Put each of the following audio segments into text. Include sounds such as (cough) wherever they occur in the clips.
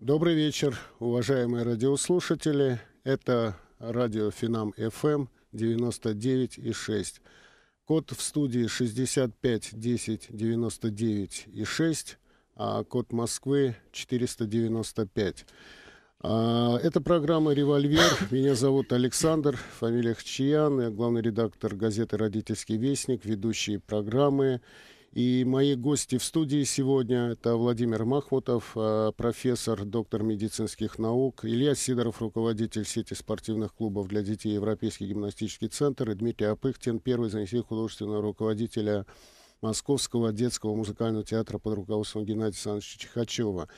Добрый вечер, уважаемые радиослушатели. Это радио Финам ФМ эм 99,6. Код в студии 65 10 99 и 6, а код Москвы 495. А, это программа «Револьвер». Меня зовут Александр, фамилия Хчиян. Я главный редактор газеты «Родительский вестник», ведущий программы и мои гости в студии сегодня – это Владимир Махмутов, э, профессор, доктор медицинских наук, Илья Сидоров, руководитель сети спортивных клубов для детей Европейский гимнастический центр, и Дмитрий Апыхтин, первый заместитель художественного руководителя Московского детского музыкального театра под руководством Геннадия Александровича Чихачева.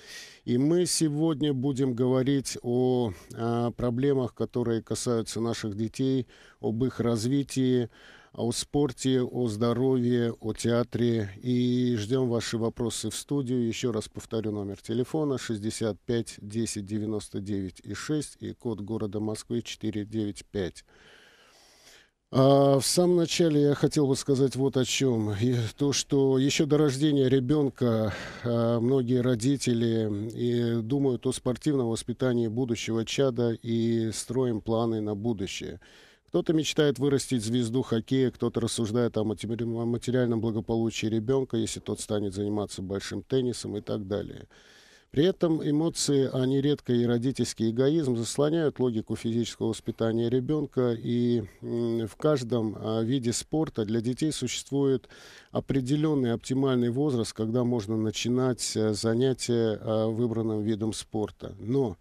И мы сегодня будем говорить о, о проблемах, которые касаются наших детей, об их развитии, о спорте, о здоровье, о театре. И ждем ваши вопросы в студию. Еще раз повторю номер телефона 65 10 99 и 6 и код города Москвы 495. А в самом начале я хотел бы сказать вот о чем. И то, что еще до рождения ребенка а, многие родители и э, думают о спортивном воспитании будущего чада и строим планы на будущее. Кто-то мечтает вырастить звезду хоккея, кто-то рассуждает о материальном благополучии ребенка, если тот станет заниматься большим теннисом и так далее. При этом эмоции, а не редко и родительский эгоизм, заслоняют логику физического воспитания ребенка, и в каждом а, виде спорта для детей существует определенный оптимальный возраст, когда можно начинать э, занятия а, выбранным видом спорта. Но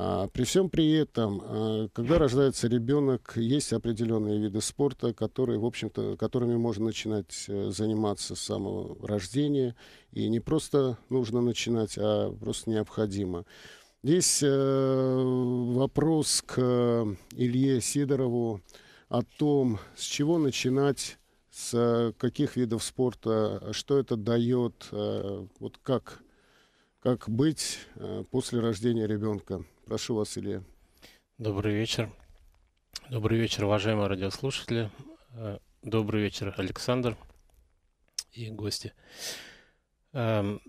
а, при всем при этом, а, когда рождается ребенок, есть определенные виды спорта, которые, в общем-то, которыми можно начинать э, заниматься с самого рождения. И не просто нужно начинать, а просто необходимо. Здесь э, вопрос к э, Илье Сидорову о том, с чего начинать с каких видов спорта, что это дает, вот как, как быть после рождения ребенка. Прошу вас, Илья. Добрый вечер. Добрый вечер, уважаемые радиослушатели. Э, добрый вечер, Александр и гости. Эм,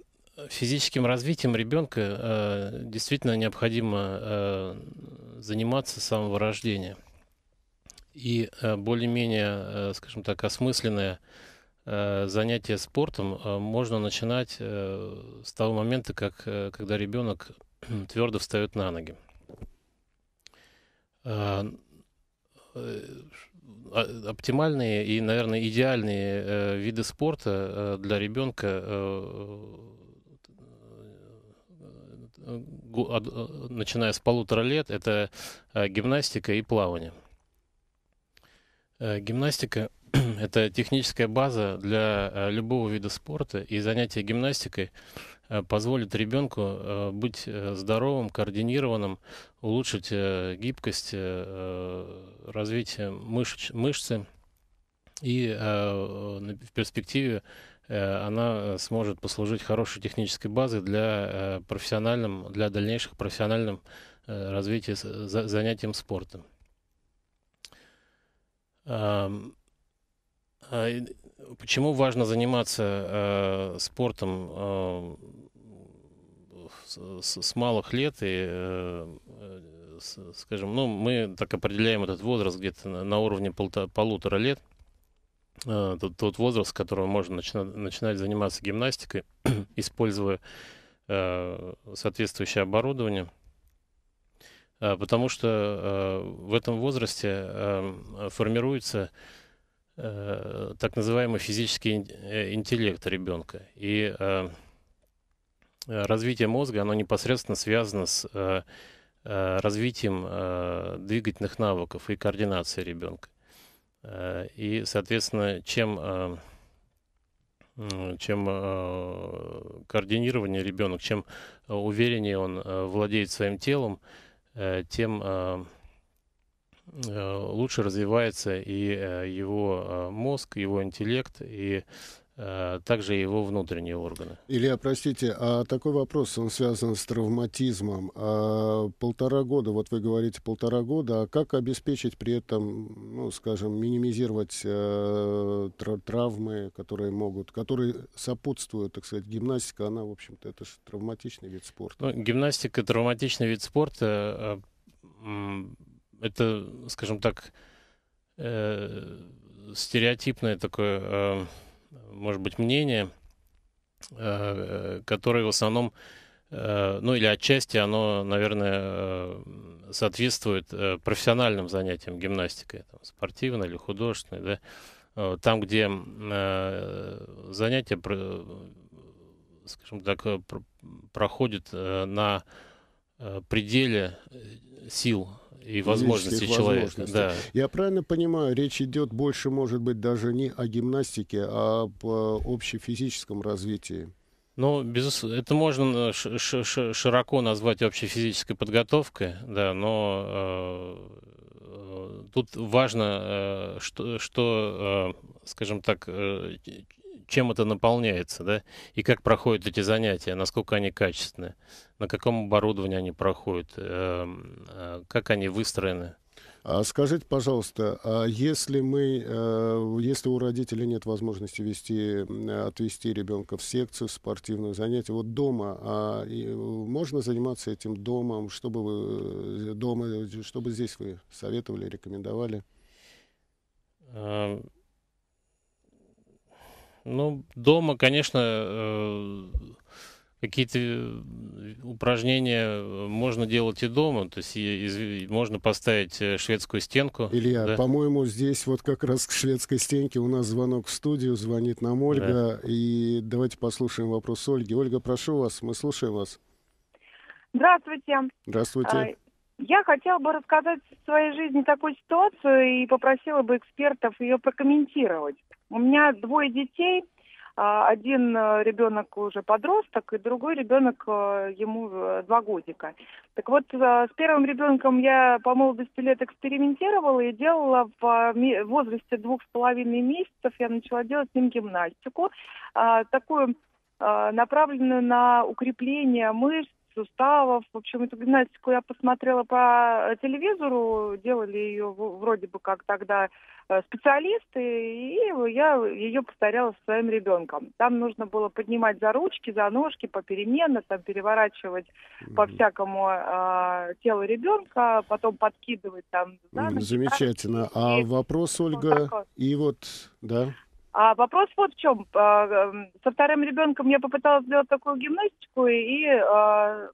физическим развитием ребенка э, действительно необходимо э, заниматься с самого рождения. И более-менее, скажем так, осмысленное занятие спортом можно начинать с того момента, как, когда ребенок твердо встает на ноги. А, э, а, оптимальные и, наверное, идеальные э, виды спорта э, для ребенка начиная с полутора лет, это гимнастика и плавание. Гимнастика (clears throat) – это техническая база для любого вида спорта, и занятия гимнастикой – Э, позволит ребенку э, быть э, здоровым, координированным, улучшить гибкость, развитие мышц, мышцы. И в перспективе она сможет послужить хорошей технической базой для, профессиональным, для дальнейших профессиональным развития занятием спортом. Эм, а, Почему важно заниматься э, спортом э, с, с малых лет и, э, с, скажем, ну, мы так определяем этот возраст где-то на, на уровне полта, полутора лет. Э, тот, тот возраст, с которого можно начина, начинать заниматься гимнастикой, (clears throat) используя э, соответствующее оборудование. Э, потому что э, в этом возрасте э, формируется э, Э, так называемый физический э, интеллект ребенка. И э, развитие мозга, оно непосредственно связано с развитием двигательных навыков и координации ребенка. и, соответственно, чем, чем координирование координированнее ребенок, чем увереннее он владеет своим телом, тем Э, лучше развивается и э, его э, мозг, его интеллект, и также его внутренние органы. Илья, простите, а такой вопрос, он связан с травматизмом. А полтора года, вот вы говорите полтора года, а как обеспечить при этом, ну, скажем, минимизировать э, травмы, которые могут, которые сопутствуют, так сказать, гимнастика, она, в общем-то, это же травматичный вид спорта. Ну, гимнастика, травматичный вид спорта, это, скажем так, э, стереотипное такое, э, может быть, мнение, э, которое в основном, э, ну или отчасти оно, наверное, э, соответствует э, профессиональным занятиям гимнастикой, там, спортивной или художественной, да, э, там, где э, занятия, про, скажем так, э, про, проходят э, на э, пределе сил и возможностей человека. Да. Я правильно понимаю, речь идет больше, может быть, даже не о гимнастике, а об общефизическом развитии. Ну, без, это можно э, широко назвать общей физической подготовкой, да, но э, э, тут важно, э, что, что э, скажем так, э, чем это наполняется, да, и как проходят эти занятия, насколько они качественные? на каком оборудовании они проходят, эм, э, как они выстроены. А скажите, пожалуйста, а если мы, э, если у родителей нет возможности вести, э, отвести ребенка в секцию, в спортивное занятие, вот дома, а можно заниматься этим домом, чтобы вы дома, чтобы здесь вы советовали, рекомендовали? Эм, ну, дома, конечно, э, какие-то э, упражнения можно делать и дома, то есть можно поставить э, шведскую стенку. Илья, да? по-моему, здесь вот как раз к шведской стенке у нас звонок в студию, звонит нам Ольга, да. и давайте послушаем вопрос Ольги. Ольга, прошу вас, мы слушаем вас. Здравствуйте. Здравствуйте. А, я хотела бы рассказать в своей жизни такую ситуацию и попросила бы экспертов ее прокомментировать. У меня двое детей. А, один э, ребенок уже подросток, и другой ребенок э, ему э, два годика. Так вот, с первым ребенком я по молодости лет экспериментировала и делала в возрасте двух с половиной месяцев. Я начала делать с ним гимнастику, а, такую а, направленную на укрепление мышц, суставов. В общем, эту гимнастику я посмотрела по э, телевизору, делали ее вроде бы как тогда э, специалисты, и я ее повторяла со своим ребенком. Там нужно было поднимать за ручки, за ножки попеременно, там переворачивать по всякому э, телу ребенка, а потом подкидывать там. Да, Замечательно. А и... А вопрос, Ольга, вот и вот, да? А вопрос вот в чем. А, эм, со вторым ребенком я попыталась сделать такую гимнастику и а,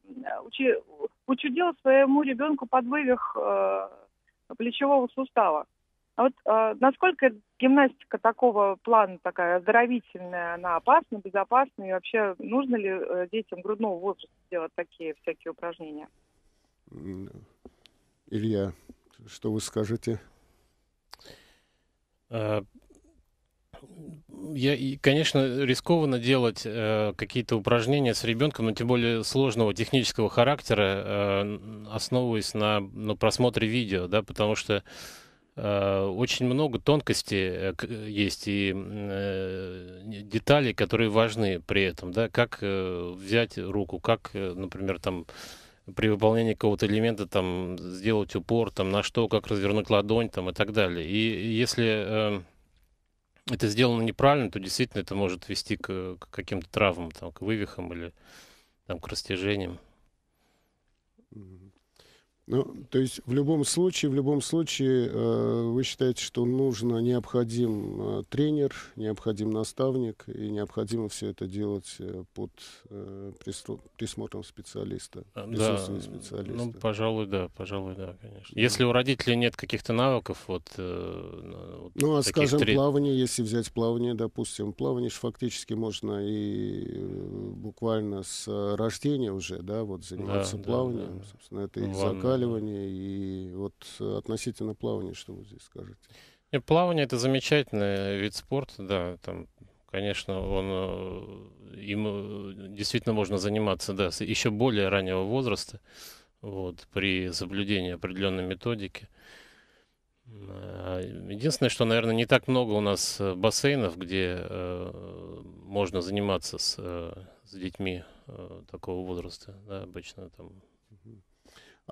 учудила своему ребенку подвывих э, плечевого сустава. А вот а, насколько гимнастика такого плана, такая оздоровительная, она опасна, безопасна? И вообще нужно ли э, детям грудного возраста делать такие всякие упражнения? Илья, что вы скажете? Э, я, и, конечно, рискованно делать э, какие-то упражнения с ребенком, но тем более сложного технического характера, э, основываясь на, на просмотре видео, да, потому что э, очень много тонкостей э, есть и э, деталей, которые важны при этом, да, как э, взять руку, как, э, например, там при выполнении какого-то элемента там сделать упор там на что, как развернуть ладонь там и так далее. И если э, это сделано неправильно, то действительно это может вести к, к каким-то травмам, там, к вывихам или там, к растяжениям. Mm-hmm. Ну, то есть в любом случае, в любом случае, э, вы считаете, что нужно, необходим э, тренер, необходим наставник, и необходимо все это делать э, под э, присмотром специалиста, э, да, специалиста. Ну, пожалуй, да, пожалуй, да, конечно. Да. Если у родителей нет каких-то навыков, вот. Э, вот ну, а скажем, трен... плавание, если взять плавание, допустим, плавание же фактически можно и буквально с рождения уже, да, вот заниматься да, плаванием, да, да. собственно, это и ну, заказ переваливания и вот э, относительно плавания, что вы здесь скажете? И э, плавание это замечательный э, вид спорта, да, там, конечно, он им действительно можно заниматься, да, с еще более раннего возраста, вот, при соблюдении определенной методики. Единственное, что, наверное, не так много у нас бассейнов, где э, можно заниматься с, э, с детьми э, такого возраста. Да, обычно там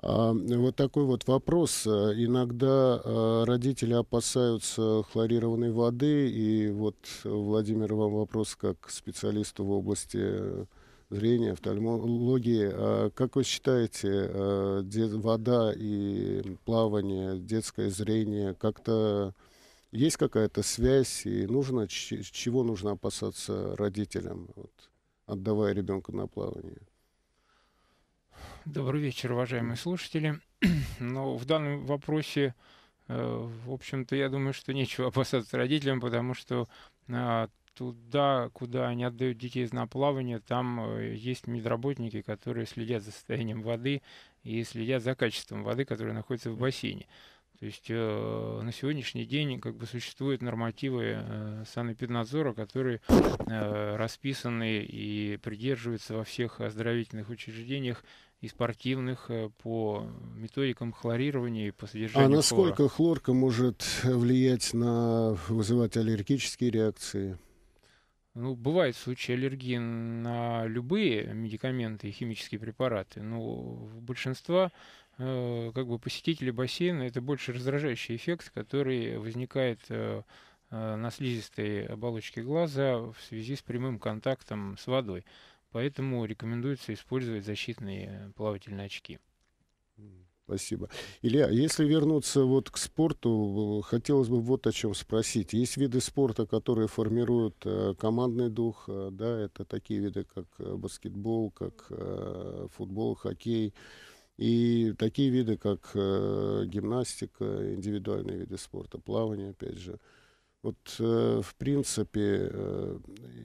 а, вот такой вот вопрос. Э, иногда э, родители опасаются хлорированной воды, и вот, э, Владимир, вам вопрос как специалисту в области зрения, офтальмологии. А как вы считаете, вода и плавание, детское зрение, как-то есть какая-то связь, и нужно, чего нужно опасаться родителям, вот, отдавая ребенка на плавание? Добрый вечер, уважаемые слушатели. (clears throat) Но ну, в данном вопросе, э, в общем-то, я думаю, что нечего (laughs) опасаться родителям, потому что а, туда, куда они отдают детей на плавание, там э, есть медработники, которые следят за состоянием воды и следят за качеством воды, которая находится в бассейне. То есть э, на сегодняшний день как бы существуют нормативы э, санэпиднадзора, которые э, расписаны и придерживаются во всех оздоровительных учреждениях и спортивных э, по методикам хлорирования и по содержанию А насколько хлора. хлорка может влиять на, вызывать аллергические реакции? Ну, бывают случаи аллергии на любые медикаменты и химические препараты, но в большинства э, как бы посетители бассейна это больше раздражающий эффект, который возникает э, э, на слизистой оболочке глаза в связи с прямым контактом с водой. Поэтому рекомендуется использовать защитные плавательные очки. Спасибо. Илья, если вернуться вот к спорту, э, хотелось бы вот о чем спросить. Есть виды спорта, которые формируют э, командный дух, э, да, это такие виды, как баскетбол, как футбол, хоккей, и такие виды, как гимнастика, индивидуальные виды спорта, плавание, опять же. Вот, э, в принципе, э,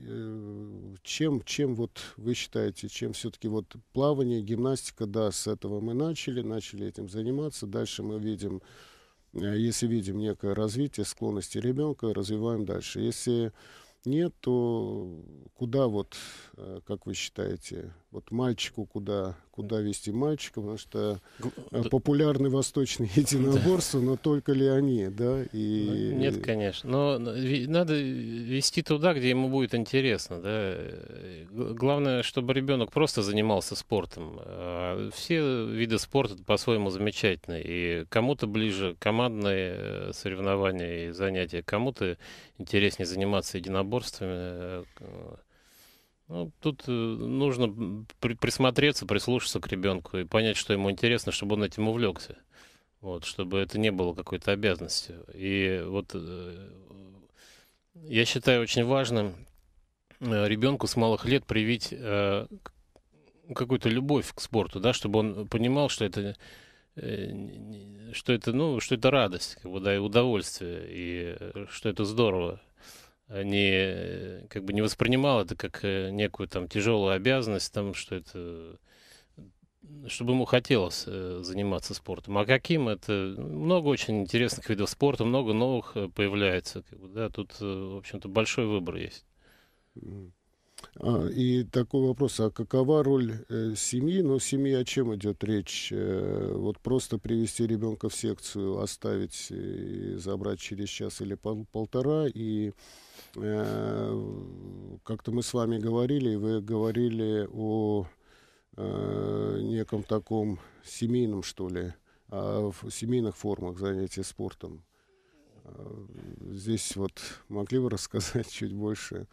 э, чем, чем вот вы считаете, чем все-таки вот плавание, гимнастика, да, с этого мы начали, начали этим заниматься, дальше мы видим, э, если видим некое развитие склонности ребенка, развиваем дальше. Если нет, то куда вот, э, как вы считаете, вот мальчику куда, куда вести мальчика, потому что э, э, популярны восточные (laughs) единоборства, но только ли они, да? И... Ну, нет, конечно. Но надо вести туда, где ему будет интересно, да. Э, главное, чтобы ребенок просто занимался спортом. А все виды спорта по-своему замечательны. И кому-то ближе командные соревнования и занятия, кому-то интереснее заниматься единоборствами, ну, тут э, нужно при присмотреться, прислушаться к ребенку и понять, что ему интересно, чтобы он этим увлекся. Вот, чтобы это не было какой-то обязанностью. И вот э, я считаю очень важным э, ребенку с малых лет привить какую-то любовь к спорту, да, чтобы он понимал, что это что это, ну, что это радость, как бы, да, и удовольствие, и что это здорово, не, э, как бы не воспринимал это как э, некую там тяжелую обязанность, там, что это э, чтобы ему хотелось заниматься спортом. А каким это? Много очень интересных видов спорта, много новых появляется. Как бы, да, тут, в общем-то, большой выбор есть. А, и такой вопрос, а какова роль э, семьи? Ну, семьи о чем идет речь? Э, вот просто привести ребенка в секцию, оставить э, и забрать через час или пол полтора. И э, как-то мы с вами говорили, и вы говорили о э, неком таком семейном, что ли, о а семейных формах занятий спортом. А, здесь вот могли бы рассказать (laughs) чуть больше?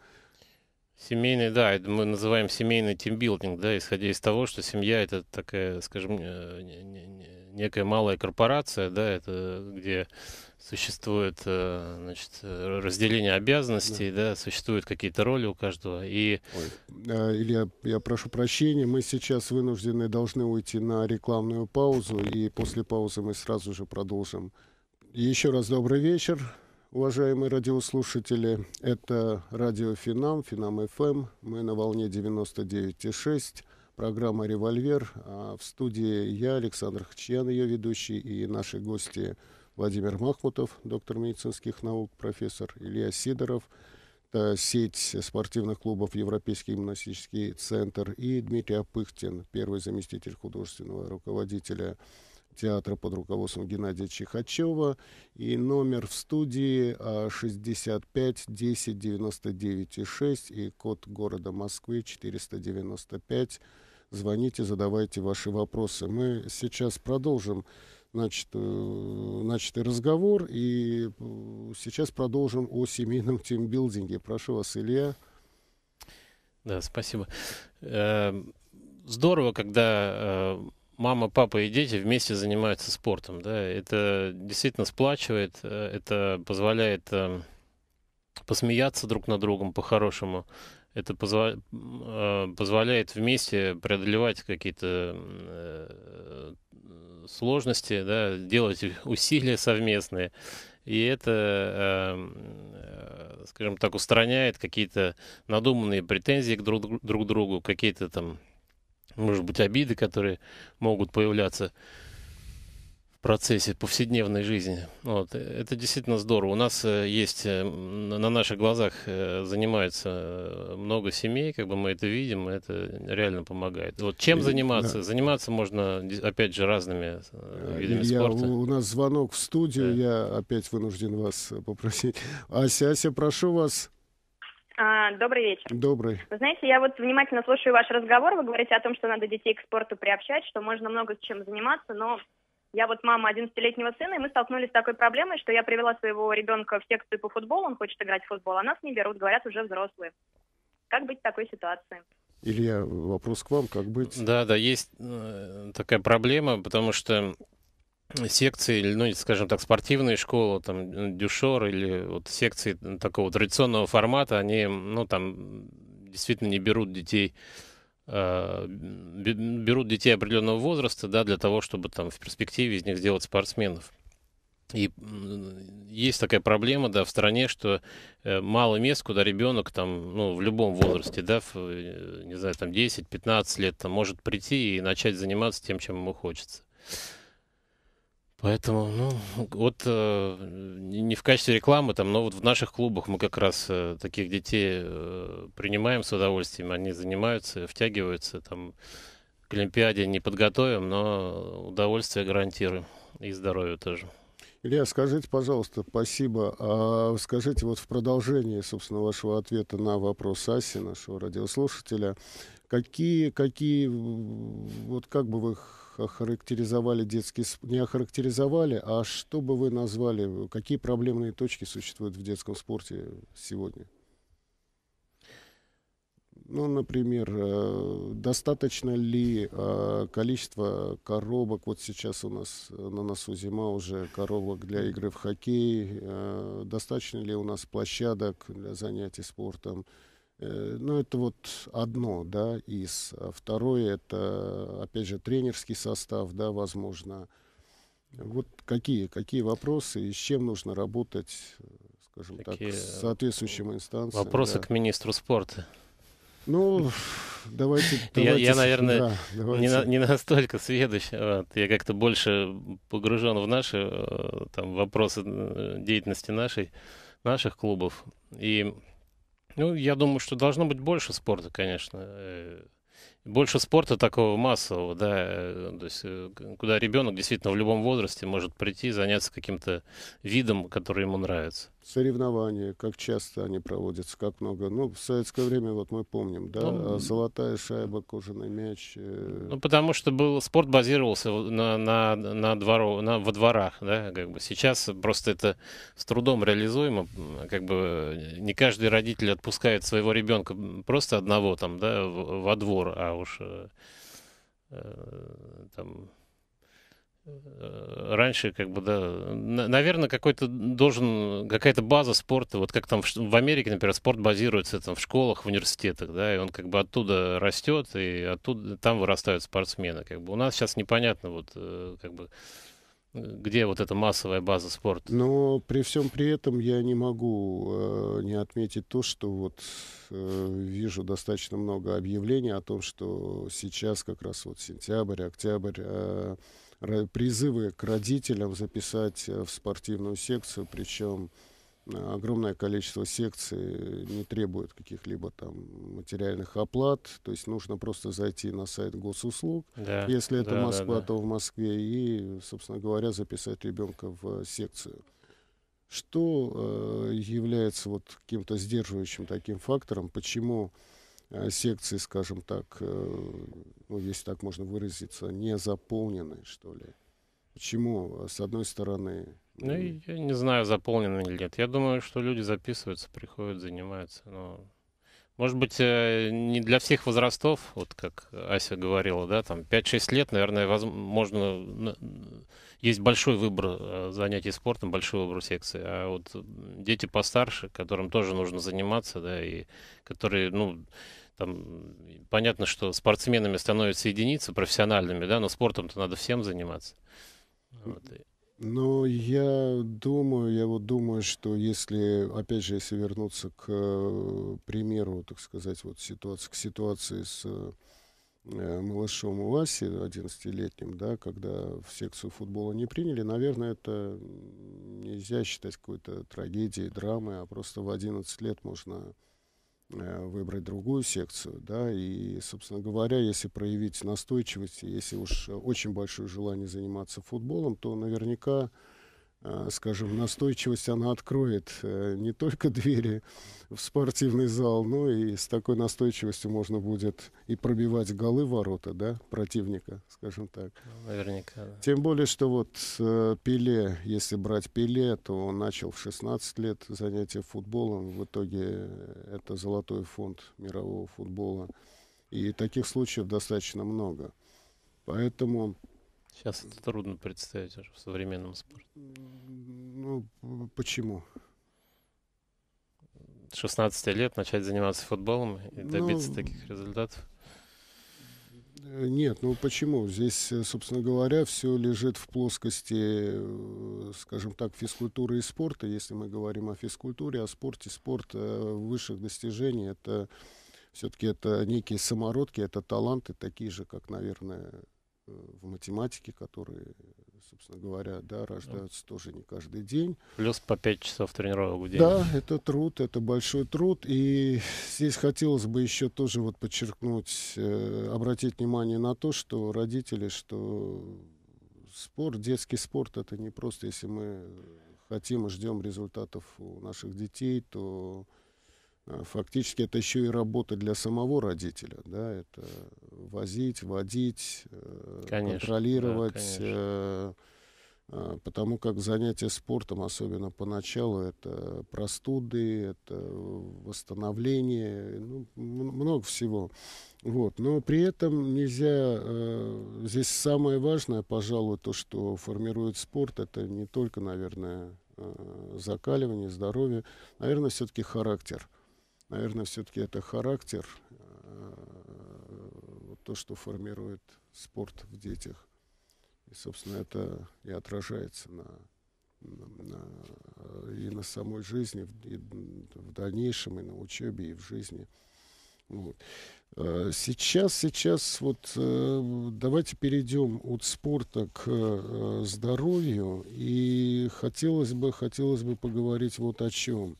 Семейный, да, мы называем семейный тимбилдинг, да, исходя из того, что семья это такая, скажем, э, некая малая корпорация, да, это где существует э, значит, э, разделение обязанностей, да. да, существуют какие-то роли у каждого. И... Ой. Илья, я прошу прощения, мы сейчас вынуждены должны уйти на рекламную паузу, и после паузы мы сразу же продолжим. Еще раз добрый вечер уважаемые радиослушатели. Это радио Финам, Финам ФМ. Эм. Мы на волне 99,6. Программа «Револьвер». А в студии я, Александр Хачьян, ее ведущий, и наши гости Владимир Махмутов, доктор медицинских наук, профессор Илья Сидоров, э, сеть спортивных клубов «Европейский гимнастический центр» и Дмитрий Апыхтин, первый заместитель художественного руководителя театра под руководством Геннадия Чихачева и номер в студии 65 10 99 6 и код города Москвы 495. Звоните, задавайте ваши вопросы. Мы сейчас продолжим значит, э, начатый разговор и э, сейчас продолжим о семейном тимбилдинге. Прошу вас, Илья. Да, спасибо эм, здорово, когда э, мама, папа и дети вместе занимаются спортом. Да? Это действительно сплачивает, э, это позволяет э, посмеяться друг на другом по-хорошему. Это позва- э, позволяет вместе преодолевать какие-то сложности, да, делать (laughs) усилия совместные. И это, скажем так, устраняет какие-то надуманные претензии к друг, друг другу, какие-то там может быть, обиды, которые могут появляться в процессе повседневной жизни. Вот. Это действительно здорово. У нас э, есть, э, на наших глазах э, занимается много семей, как бы мы это видим, это реально помогает. Вот чем заниматься? Да. Заниматься можно, опять же, разными а, видами я, спорта. У, у нас звонок в студию, да. я опять вынужден вас попросить. Ася, Ася, прошу вас, а, добрый вечер. Добрый. Вы знаете, я вот внимательно слушаю ваш разговор. Вы говорите о том, что надо детей к спорту приобщать, что можно много с чем заниматься, но я вот мама 11-летнего сына, и мы столкнулись с такой проблемой, что я привела своего ребенка в секцию по футболу, он хочет играть в футбол, а нас не берут, говорят, уже взрослые. Как быть в такой ситуации? Илья, вопрос к вам, как быть? Да, да, есть э, такая проблема, потому что секции, ну, скажем так, спортивные школы, там, дюшор или вот секции такого традиционного формата, они, ну, там, действительно не берут детей а, берут детей определенного возраста, да, для того, чтобы там в перспективе из них сделать спортсменов. И есть такая проблема, да, в стране, что э, мало мест, куда ребенок там, ну, в любом возрасте, да, в, э, не знаю, там 10-15 лет там может прийти и начать заниматься тем, чем ему хочется. Поэтому, ну, вот э, не в качестве рекламы там, но вот в наших клубах мы как раз э, таких детей э, принимаем с удовольствием, они занимаются, втягиваются, там к Олимпиаде не подготовим, но удовольствие гарантируем и здоровье тоже. Илья, скажите, пожалуйста, спасибо. А скажите, вот в продолжении, собственно, вашего ответа на вопрос Аси, нашего радиослушателя, какие, какие, вот как бы вы их охарактеризовали детский... спорт, Не охарактеризовали, а что бы вы назвали, какие проблемные точки существуют в детском спорте сегодня? Ну, например, э, достаточно ли э, количество коробок, вот сейчас у нас э, на носу зима уже, коробок для игры в хоккей, достаточно ли у нас площадок для занятий спортом, Э, ну, это вот одно, да, из. А второе, это, опять же, тренерский состав, да, возможно. Вот какие, какие вопросы и с чем нужно работать, скажем Такие так, с э, соответствующим инстанциям. Вопросы да. к министру спорта. Ну, давайте... (laughs) давайте я, я, наверное, да, давайте. Не, на, не настолько сведущ. А вот. Я как-то больше погружен в наши э, там, вопросы деятельности нашей, наших клубов. И ну, я думаю, что должно быть больше спорта, конечно. Э, больше спорта такого массового, да, э, то есть э, куда ребенок действительно в любом возрасте может прийти и заняться каким-то видом, который ему нравится соревнования, как часто они проводятся, как много. Ну, в советское время, вот мы помним, да, ну, а золотая шайба, кожаный мяч. Э... Ну, потому что был, спорт базировался на, на, на, двору, на, во дворах, да, как бы. Сейчас просто это с трудом реализуемо, как бы э, не каждый родитель отпускает своего ребенка просто одного там, да, во двор, а уж э, э там Э, раньше как бы, да, наверное, какой-то должен, какая-то база спорта, вот как там в Америке, например, спорт базируется там в школах, в университетах, да, и он как бы оттуда растет, и оттуда, там вырастают спортсмены, как бы. У нас сейчас непонятно, вот, э, как бы, где вот эта массовая база спорта. Но при всем при этом я не могу э, не отметить то, что вот э, вижу достаточно много объявлений о том, что сейчас как раз вот сентябрь, октябрь, э, призывы к родителям записать э, в спортивную секцию, причем э, огромное количество секций э, не требует каких-либо там материальных оплат, то есть нужно просто зайти на сайт госуслуг, да, если это да, Москва, да, то в Москве, и, собственно говоря, записать ребенка в секцию. Что э, является вот каким-то сдерживающим таким фактором, почему э, Э, секции, скажем так, э, ну, если так можно выразиться, не заполнены, что ли? Почему, с одной стороны... Ну, я не знаю, заполнены или нет. Я думаю, что люди записываются, приходят, занимаются, но может быть, э, не для всех возрастов, вот как Ася говорила, да, там 5-6 лет, наверное, возможно, есть большой выбор э, занятий спортом, большой выбор секции. А вот дети постарше, которым тоже нужно заниматься, да, и которые, ну, там, понятно, что спортсменами становятся единицы профессиональными, да, но спортом-то надо всем заниматься. Вот. Ну, я думаю, я вот думаю, что если, опять же, если вернуться к э, примеру, так сказать, вот ситуации, к ситуации с э, малышом Васи, 11-летним, да, когда в секцию футбола не приняли, наверное, это нельзя считать какой-то трагедией, драмой, а просто в 11 лет можно Э, выбрать другую секцию, да, и, собственно говоря, если проявить настойчивость, если уж э, очень большое желание заниматься футболом, то наверняка Э, скажем, настойчивость, она откроет э, не только (laughs) двери в спортивный зал, но и с такой настойчивостью можно будет и пробивать голы ворота, да, противника, скажем так. Ну, наверняка. Да. Тем более, что вот э, Пеле, если брать Пеле, то он начал в 16 лет занятия футболом. В итоге это золотой фонд мирового футбола. И таких случаев достаточно много. Поэтому Сейчас это трудно представить в современном спорте. Ну, почему? 16 лет начать заниматься футболом и ну, добиться ну, таких результатов? Э, нет, ну почему? Здесь, э, собственно говоря, все лежит в плоскости, э, скажем так, физкультуры и спорта. Если мы говорим о физкультуре, о спорте, спорт высших достижений, это все-таки это некие самородки, это таланты, такие же, как, наверное, Э, в математике, которые, собственно говоря, да, ну. рождаются да. тоже не каждый день. Плюс по 5 часов тренировок в день. Да, это труд, это большой труд. И здесь хотелось бы еще тоже вот подчеркнуть, э, обратить внимание на то, что родители, что спорт, детский спорт, это не просто, если мы хотим и ждем результатов у наших детей, то Э, фактически это еще и работа для самого родителя, да, это возить, водить, э, конечно, контролировать, да, э, потому как занятие спортом, особенно поначалу, это простуды, это восстановление, ну, много всего. Вот. Но при этом нельзя... здесь самое важное, пожалуй, то, что формирует спорт, это не только, наверное, закаливание, здоровье, наверное, все-таки характер наверное, все-таки это характер, э, то, что формирует спорт в детях. И, собственно, это и отражается на, на, на, э, и на самой жизни, и в дальнейшем, и на учебе, и в жизни. Вот. Э, сейчас, сейчас вот давайте перейдем от спорта к здоровью. И хотелось бы, хотелось бы поговорить вот о чем.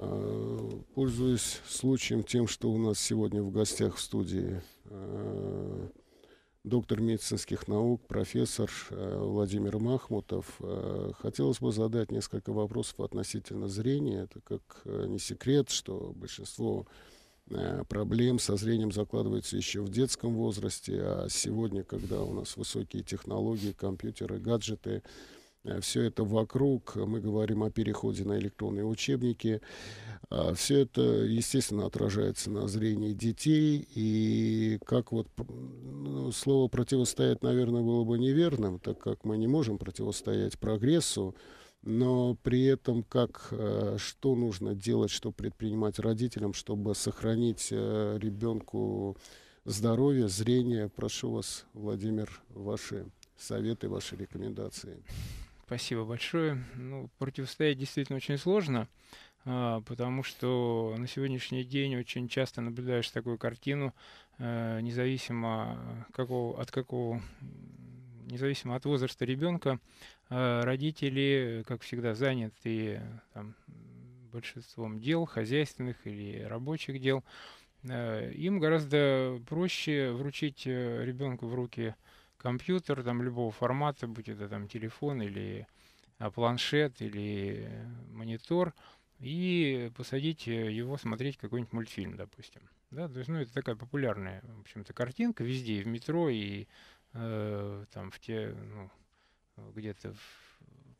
Э, пользуясь случаем тем, что у нас сегодня в гостях в студии э, доктор медицинских наук, профессор э, Владимир Махмутов, хотелось бы задать несколько вопросов относительно зрения. Это как не секрет, что большинство проблем со зрением закладывается еще в детском возрасте, а сегодня, когда у нас высокие технологии, компьютеры, гаджеты, Э, все это вокруг. Э, мы говорим о переходе на электронные учебники. А, все это, естественно, отражается на зрении детей. И как вот ну, слово противостоять, наверное, было бы неверным, так как мы не можем противостоять прогрессу. Но при этом, как, э, что нужно делать, что предпринимать родителям, чтобы сохранить ребенку здоровье, зрение. Прошу вас, Владимир, ваши советы, ваши рекомендации. Спасибо большое. Ну, противостоять действительно очень сложно, а, потому что на сегодняшний день очень часто наблюдаешь такую картину, э, независимо какого, от какого независимо от возраста ребенка, а, родители, как всегда, заняты там, большинством дел, хозяйственных или рабочих дел. Э, им гораздо проще вручить э, ребенку в руки компьютер там любого формата, будь это там телефон или а, планшет или э, монитор, и посадить э, его смотреть какой-нибудь мультфильм, допустим. Да, то есть, ну, это такая популярная, в общем-то, картинка везде, и в метро, и э, там в те, ну, где-то в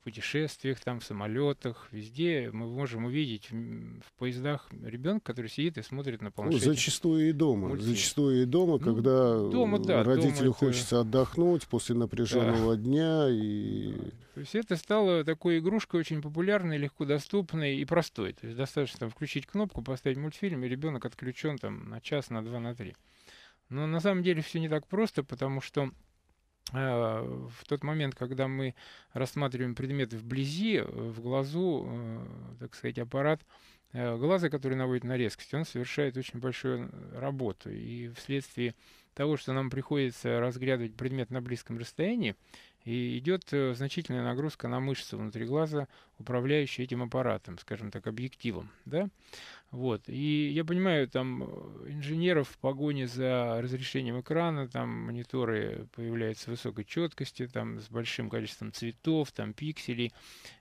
путешествиях, там, в самолетах, везде мы можем увидеть в поездах ребенка, который сидит и смотрит на планшете. Ну, зачастую и дома. Мультфильм. Зачастую и дома, ну, когда ну, дома, э, да, родителю дома хочется это... отдохнуть после напряженного да. дня. И... Да. То есть это стало такой игрушкой очень популярной, легко доступной и простой. То есть достаточно там, включить кнопку, поставить мультфильм, и ребенок отключен там на час, на два, на три. Но на самом деле все не так просто, потому что Э, в тот момент, когда мы рассматриваем предметы вблизи, э, в глазу, э, так сказать, аппарат глаза, который наводит на резкость, он совершает очень большую работу. И вследствие того, что нам приходится разглядывать предмет на близком расстоянии, и идет значительная нагрузка на мышцы внутри глаза, управляющие этим аппаратом, скажем так, объективом. Да? Вот. И я понимаю, там э, инженеров в погоне за разрешением экрана, там мониторы появляются высокой четкости, там с большим количеством цветов, там пикселей.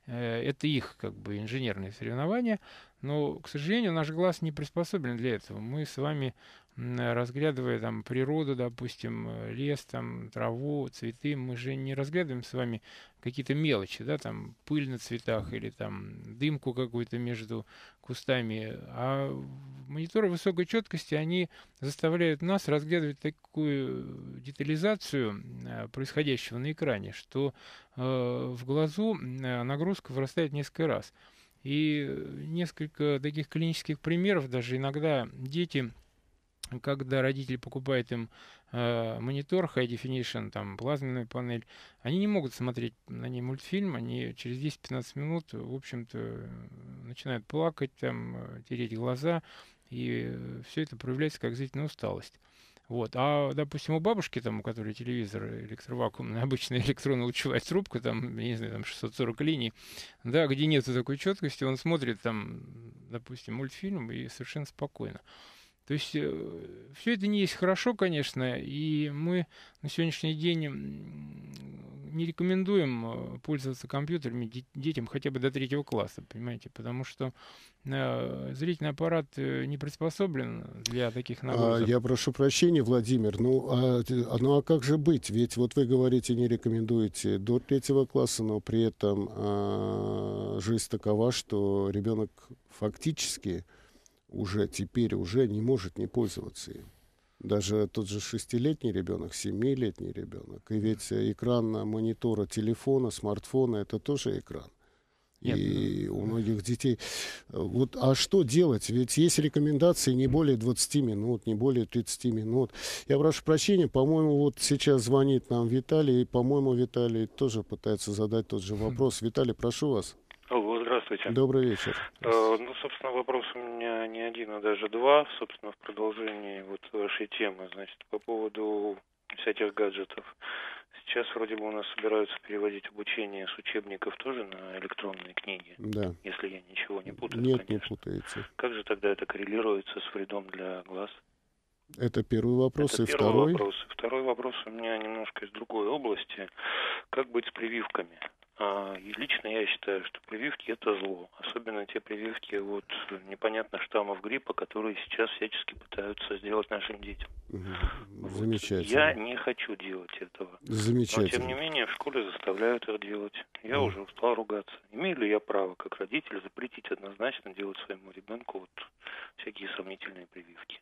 Э, это их как бы инженерные соревнования. Но, к сожалению, наш глаз не приспособлен для этого. Мы с вами Э, разглядывая там природу, допустим, э, лес, там, траву, цветы, мы же не разглядываем с вами какие-то мелочи, да, там пыль на цветах или там дымку какую-то между кустами, а мониторы высокой четкости, они заставляют нас разглядывать такую э, детализацию происходящего на экране, что э, в глазу нагрузка вырастает несколько раз. И несколько таких клинических примеров, даже иногда дети когда родители покупают им э, монитор High Definition, там, плазменную панель, они не могут смотреть на ней мультфильм, они через 10-15 минут, в общем-то, начинают плакать, там, э, тереть глаза, и все это проявляется как зрительная усталость. Вот. А, допустим, у бабушки, там, у которой телевизор электровакуумный, (laughs) обычная электронно лучевая трубка, там, не знаю, там 640 линий, да, где нет такой четкости, он смотрит там, допустим, мультфильм и совершенно спокойно. То есть э, все это не есть хорошо, конечно, и мы на сегодняшний день не рекомендуем э, пользоваться компьютерами детям хотя бы до третьего класса, понимаете, потому что э, зрительный аппарат не приспособлен для таких а, нагрузок. Я прошу прощения, Владимир, ну а, а, ну а как же быть? Ведь вот вы говорите, не рекомендуете до третьего класса, но при этом а, жизнь такова, что ребенок фактически уже теперь уже не может не пользоваться им. Даже тот же шестилетний ребенок, семилетний ребенок. И ведь экран монитора телефона, смартфона это тоже экран. Нет, и ну, да. у многих детей. Э, вот, а что делать? Ведь есть рекомендации не более 20 минут, не более 30 минут. Я прошу прощения, по-моему, вот сейчас звонит нам Виталий, и, по-моему, Виталий тоже пытается задать тот же хм. вопрос. Виталий, прошу вас здравствуйте. Добрый вечер. Э, ну, собственно, вопрос у меня не один, а даже два, собственно, в продолжении вот вашей темы, значит, по поводу всяких гаджетов. Сейчас вроде бы у нас собираются переводить обучение с учебников тоже на электронные книги. Да. Если я ничего не путаю. Нет, конечно. не путается. Как же тогда это коррелируется с вредом для глаз? Это первый вопрос. Это и первый второй? вопрос. Второй вопрос у меня немножко из другой области. Как быть с прививками? А, лично я считаю, что прививки это зло. Особенно те прививки вот непонятных штаммов гриппа, которые сейчас всячески пытаются сделать нашим детям. Замечательно. Вот. Я не хочу делать этого. Замечательно. Но тем не менее в школе заставляют их делать. Я угу. уже устал ругаться. Имею ли я право, как родитель, запретить однозначно делать своему ребенку вот всякие сомнительные прививки?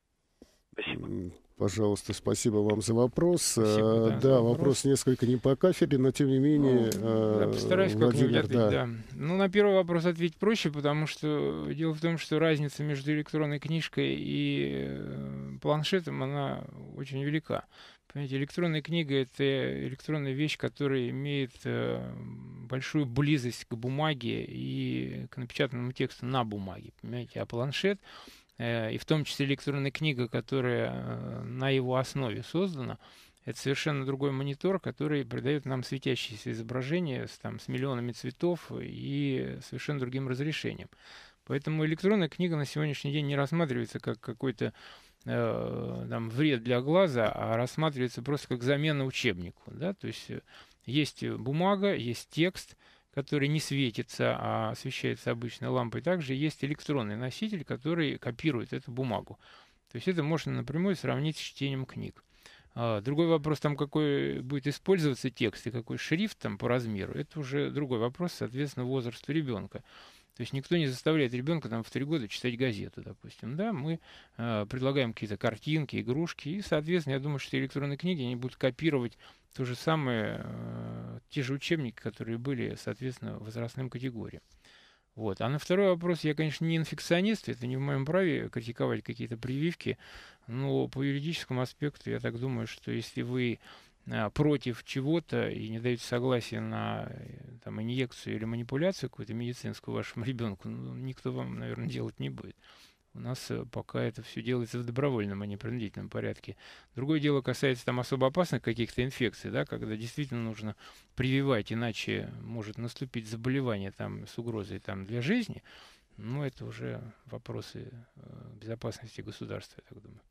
Спасибо. Пожалуйста, спасибо вам за вопрос. Спасибо, а, да, да вопрос. вопрос несколько не по кафедре, но тем не менее. Ну, да, постараюсь как-нибудь ответить, да. да. Ну, на первый вопрос ответить проще, потому что дело в том, что разница между электронной книжкой и э, планшетом, она очень велика. Понимаете, электронная книга — это электронная вещь, которая имеет э, большую близость к бумаге и к напечатанному тексту на бумаге, понимаете, а планшет — Э, и в том числе электронная книга, которая э, на его основе создана, это совершенно другой монитор, который придает нам светящиеся изображения с, там, с миллионами цветов и совершенно другим разрешением. Поэтому электронная книга на сегодняшний день не рассматривается как какой-то э, вред для глаза, а рассматривается просто как замена учебнику. Да? То есть э, есть бумага, есть текст, который не светится, а освещается обычной лампой. Также есть электронный носитель, который копирует эту бумагу. То есть это можно напрямую сравнить с чтением книг. А, другой вопрос, там какой будет использоваться текст и какой шрифт там по размеру, это уже другой вопрос, соответственно, возрасту ребенка. То есть никто не заставляет ребенка там в три года читать газету, допустим. Да, мы э, предлагаем какие-то картинки, игрушки, и, соответственно, я думаю, что электронные книги, они будут копировать то же самое, э, те же учебники, которые были, соответственно, возрастным категориям. Вот. А на второй вопрос, я, конечно, не инфекционист, это не в моем праве критиковать какие-то прививки, но по юридическому аспекту я так думаю, что если вы а, против чего-то и не даете согласия на э, там, инъекцию или манипуляцию какую-то медицинскую вашему (laughs) ребенку, ну, никто вам, наверное, делать не будет. У нас э, пока это все делается в добровольном, а не принудительном порядке. Другое дело касается там особо опасных каких-то инфекций, да, когда действительно нужно прививать, иначе может наступить заболевание там с угрозой там для жизни. Но это уже вопросы э, безопасности государства, я так думаю.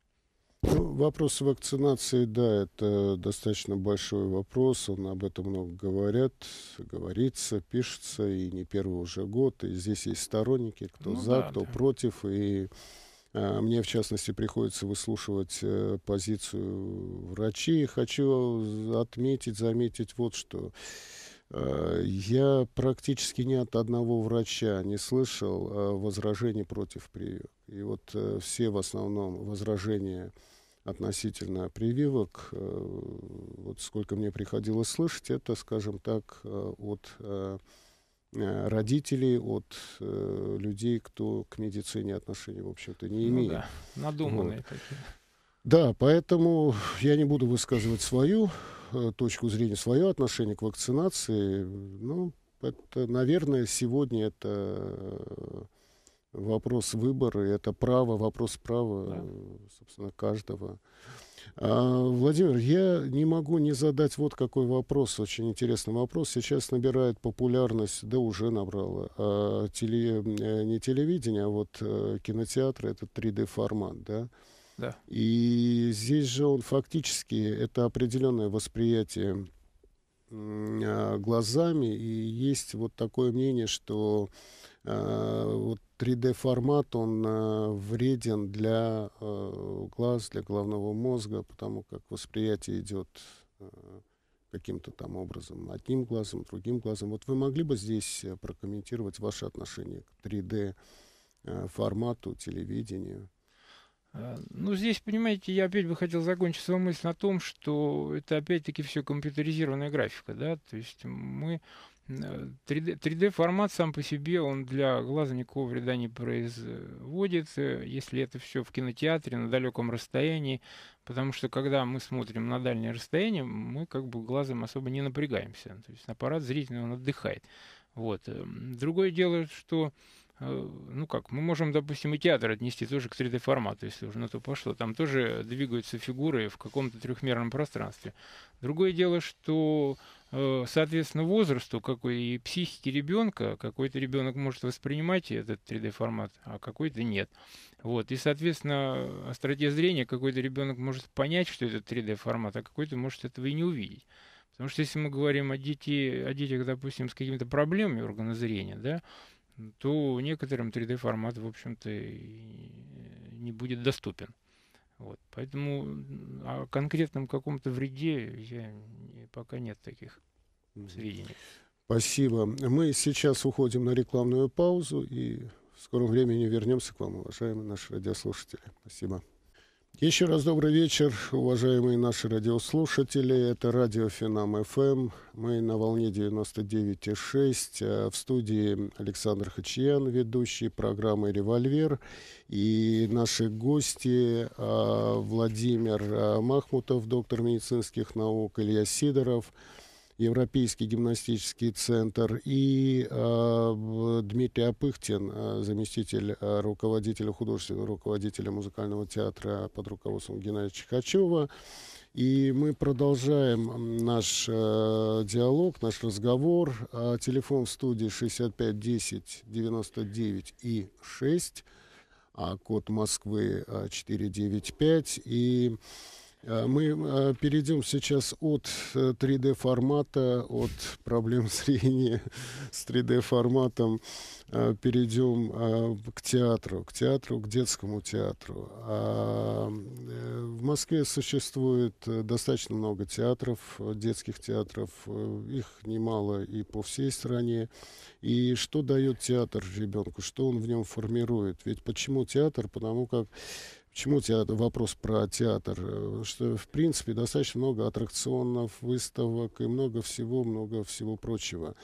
Ну, вопрос вакцинации, да, это достаточно большой вопрос. Он об этом много говорят, говорится, пишется, и не первый уже год. И здесь есть сторонники, кто ну, за, да, кто да. против. И а, мне, в частности, приходится выслушивать а, позицию врачей. Хочу отметить, заметить вот что. А, я практически ни от одного врача не слышал а, возражений против прививок. И вот э, все в основном возражения относительно прививок, э, вот сколько мне приходилось слышать, это, скажем так, э, от э, родителей, от людей, кто к медицине отношения, в общем-то, не ну имеет. Ну, да. Надуманные вот. такие. Да, поэтому я не буду высказывать свою точку зрения, свое отношение к вакцинации. Ну, это, наверное, сегодня это вопрос выбора, это право, вопрос права, да. собственно, каждого. А, Владимир, я не могу не задать вот какой вопрос, очень интересный вопрос. Сейчас набирает популярность, да уже набрала, а, теле, э, не телевидение, а вот а, кинотеатры, это 3D-формат, да? Да. И здесь же он фактически, это определенное восприятие а, глазами, и есть вот такое мнение, что а, вот 3D-формат, он а, вреден для а, глаз, для головного мозга, потому как восприятие идет каким-то там образом, одним глазом, другим глазом. Вот вы могли бы здесь прокомментировать ваше отношение к 3D формату, телевидения? Ну, здесь, понимаете, я опять бы хотел закончить свою мысль на том, что это опять-таки все компьютеризированная графика, да, то есть мы 3D, э, 3D формат сам по себе, он для глаза никакого вреда не производит, э, если это все в кинотеатре на далеком расстоянии, потому что когда мы смотрим на дальнее расстояние, мы как бы глазом особо не напрягаемся, то есть аппарат зрительный, он отдыхает. Вот. Эм, другое дело, что Э, ну как, мы можем, допустим, и театр отнести тоже к 3D-формату, если уже на то пошло. Там тоже двигаются фигуры в каком-то трехмерном пространстве. Другое дело, что, э, соответственно, возрасту, какой и психике ребенка, какой-то ребенок может воспринимать этот 3D-формат, а какой-то нет. Вот. И, соответственно, остроте зрения какой-то ребенок может понять, что это 3D-формат, а какой-то может этого и не увидеть. Потому что если мы говорим о, дети, о детях, допустим, с какими-то проблемами органа зрения, да, то некоторым 3D-формат, в общем-то, э, не будет доступен. Вот. Поэтому о конкретном каком-то вреде я, пока нет таких сведений. Спасибо. Мы сейчас уходим на рекламную паузу и в скором времени вернемся к вам, уважаемые наши радиослушатели. Спасибо. Еще раз добрый вечер, уважаемые наши радиослушатели. Это радио Финам ФМ. Эм. Мы на волне 99,6. Э, в студии Александр Хачьян, ведущий программы «Револьвер». И наши гости э, Владимир э, Махмутов, доктор медицинских наук, Илья Сидоров – Европейский гимнастический центр, и э, Дмитрий Апыхтин, э, заместитель э, руководителя, художественного руководителя музыкального театра под руководством Геннадия Чихачева. И мы продолжаем наш э, диалог, наш разговор. Э, телефон в студии 65 10 99 и 6, а код Москвы 495. Э, и Э, мы э, перейдем сейчас от 3D-формата, э, от проблем зрения с 3D-форматом, перейдем к театру, к театру, к детскому театру. А, в Москве существует достаточно много театров, детских театров, их немало и по всей стране. И что дает театр ребенку, что он в нем формирует? Ведь почему театр? Потому как Почему театр, вопрос про театр? Э, что, в принципе, достаточно много аттракционов, выставок и много всего, много всего прочего.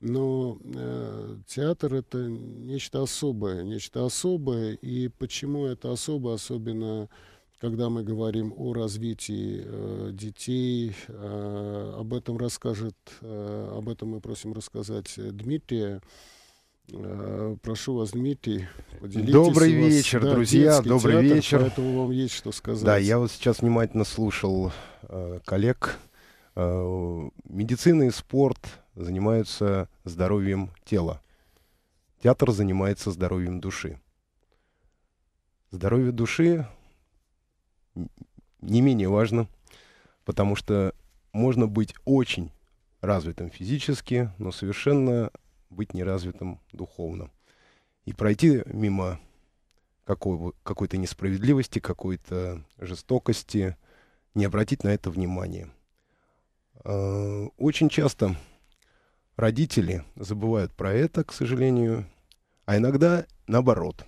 Но э, театр это нечто особое, нечто особое. И почему это особо, особенно когда мы говорим о развитии э, детей, э, об этом расскажет, э, об этом мы просим рассказать Дмитрия. Э, прошу вас, Дмитрий, поделитесь. Добрый вечер, да, друзья, добрый театр, вечер. Поэтому вам есть что сказать. Да, я вот сейчас внимательно слушал э, коллег. Э, медицина и спорт занимаются здоровьем тела. Театр занимается здоровьем души. Здоровье души не менее важно, потому что можно быть очень развитым физически, но совершенно быть неразвитым духовно. И пройти мимо какой, то несправедливости, какой-то жестокости, не обратить на это внимание. А, очень часто родители забывают про это, к сожалению, а иногда наоборот.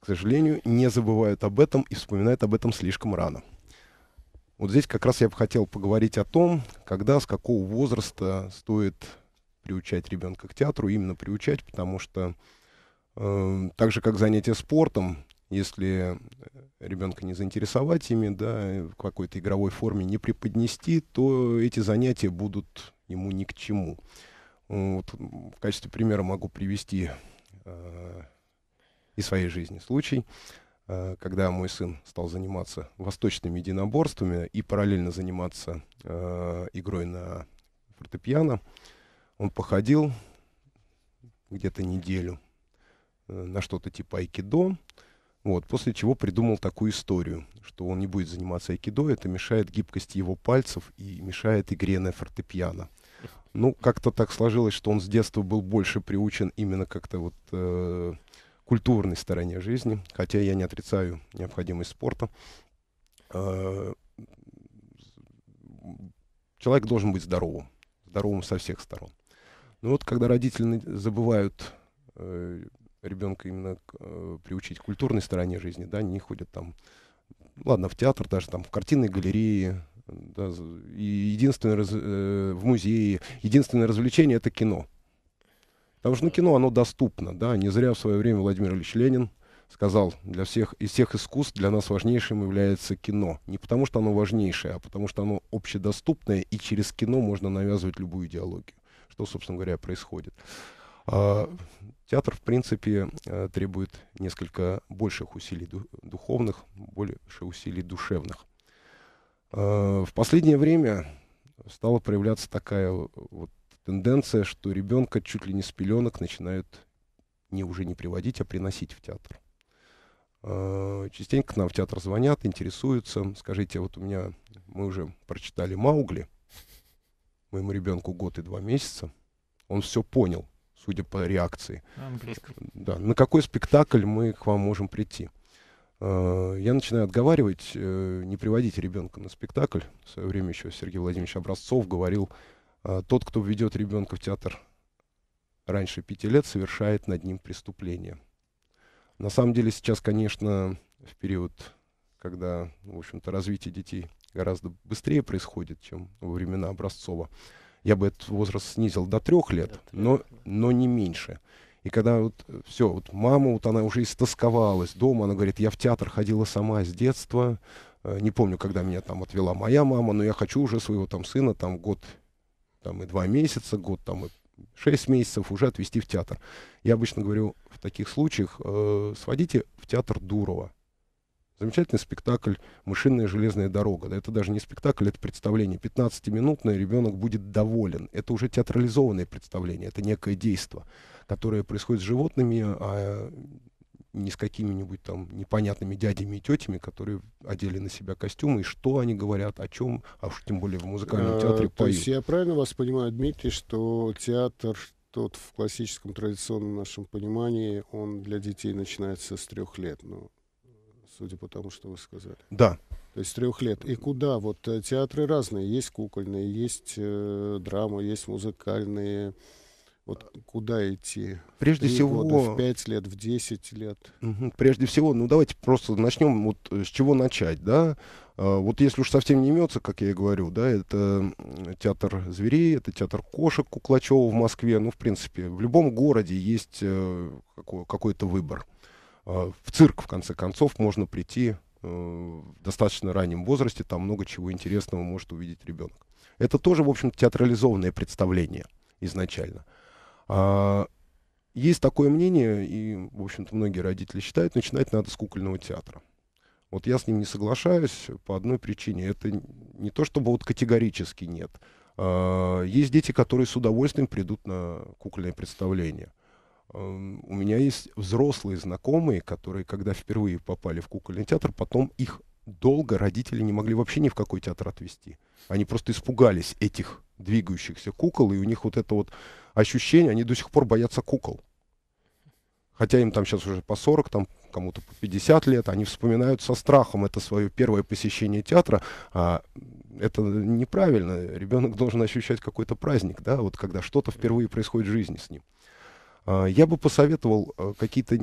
К сожалению, не забывают об этом и вспоминают об этом слишком рано. Вот здесь как раз я бы хотел поговорить о том, когда, с какого возраста стоит приучать ребенка к театру, именно приучать, потому что э, так же, как занятие спортом, если ребенка не заинтересовать ими, да, в какой-то игровой форме не преподнести, то эти занятия будут ему ни к чему. Вот, в качестве примера могу привести э, из своей жизни случай, э, когда мой сын стал заниматься восточными единоборствами и параллельно заниматься э, игрой на фортепиано. Э, он походил где-то неделю э, на что-то типа айкидо. Вот, после чего придумал такую историю, что он не будет заниматься айкидо, это мешает гибкости его пальцев и мешает игре на фортепиано. Ну, как-то так сложилось, что он с детства был больше приучен именно как-то вот э, культурной стороне жизни, хотя я не отрицаю необходимость спорта. Э, человек должен быть здоровым, здоровым со всех сторон. Ну вот, когда родители забывают э, ребенка именно э, приучить к культурной стороне жизни, да, они ходят там, ладно, в театр даже, там, в картинной галереи, да, и единственное раз, э, в музее, единственное развлечение — это кино. Потому что ну, кино, оно доступно, да, не зря в свое время Владимир Ильич Ленин сказал, для всех, из всех искусств для нас важнейшим является кино. Не потому что оно важнейшее, а потому что оно общедоступное, и через кино можно навязывать любую идеологию что, собственно говоря, происходит. А, театр, в принципе, э, требует несколько больших усилий духовных, больше усилий душевных. А, в последнее время стала проявляться такая вот тенденция, что ребенка чуть ли не с пеленок начинают не уже не приводить, а приносить в театр. А, частенько к нам в театр звонят, интересуются. Скажите, вот у меня мы уже прочитали Маугли, моему ребенку год и два месяца, он все понял, судя по реакции. На Да, на какой спектакль мы к вам можем прийти. Э, я начинаю отговаривать, э, не приводить ребенка на спектакль. В свое время еще Сергей Владимирович Образцов говорил, э, тот, кто ведет ребенка в театр раньше пяти лет, совершает над ним преступление. На самом деле сейчас, конечно, в период, когда, в общем-то, развитие детей гораздо быстрее происходит, чем во времена Образцова. Я бы этот возраст снизил до трех лет, да, но, но не меньше. И когда вот э, все, вот мама, вот она уже истосковалась дома, она говорит, я в театр ходила сама с детства, э, не помню, когда меня там отвела моя мама, но я хочу уже своего там сына там год там и два месяца, год там и шесть месяцев уже отвезти в театр. Я обычно говорю в таких случаях, э, сводите в театр Дурова. Замечательный спектакль «Мышиная железная дорога». это даже не спектакль, это представление. 15-минутное, ребенок будет доволен. Это уже театрализованное представление, это некое действие, которое происходит с животными, а не с какими-нибудь там непонятными дядями и тетями, которые одели на себя костюмы, и что они говорят, о чем, а уж тем более в музыкальном э, театре а, поют. То есть я правильно вас понимаю, Дмитрий, что театр тот в классическом традиционном нашем понимании, он для детей начинается с трех лет. но ну, судя по тому, что вы сказали. Да. То есть трех лет. И куда? Вот э, театры разные. Есть кукольные, есть э, драма, есть музыкальные. Вот куда идти? Прежде всего... Года, в 5 лет, в 10 лет. Угу. Прежде всего, ну давайте просто начнем вот э, с чего начать, да? А, вот если уж совсем не имется, как я и говорю, да, это театр зверей, это театр кошек Куклачева в Москве. Ну, в принципе, в любом городе есть э, какой-то выбор. Э, в цирк, в конце концов, можно прийти э, в достаточно раннем возрасте, там много чего интересного может увидеть ребенок. Это тоже, в общем, театрализованное представление изначально. А, есть такое мнение, и, в общем-то, многие родители считают, начинать надо с кукольного театра. Вот я с ним не соглашаюсь по одной причине. Это не то, чтобы вот категорически нет. А, есть дети, которые с удовольствием придут на кукольное представление у меня есть взрослые знакомые, которые, когда впервые попали в кукольный театр, потом их долго родители не могли вообще ни в какой театр отвести. Они просто испугались этих двигающихся кукол, и у них вот это вот ощущение, они до сих пор боятся кукол. Хотя им там сейчас уже по 40, там кому-то по 50 лет, они вспоминают со страхом это свое первое посещение театра. А это неправильно. Ребенок должен ощущать какой-то праздник, да, вот когда что-то впервые происходит в жизни с ним. А, я бы посоветовал э, какие-то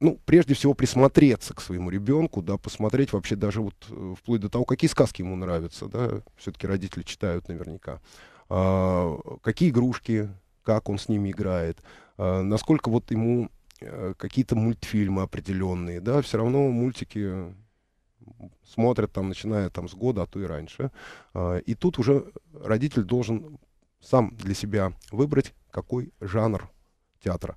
ну, прежде всего присмотреться к своему ребенку, да, посмотреть вообще даже вот э, вплоть до того, какие сказки ему нравятся, да, все-таки родители читают наверняка, а, какие игрушки, как он с ними играет, а, насколько вот ему э, какие-то мультфильмы определенные, да, все равно мультики смотрят там, начиная там с года, а то и раньше. и тут уже родитель должен сам для себя выбрать, какой жанр театра,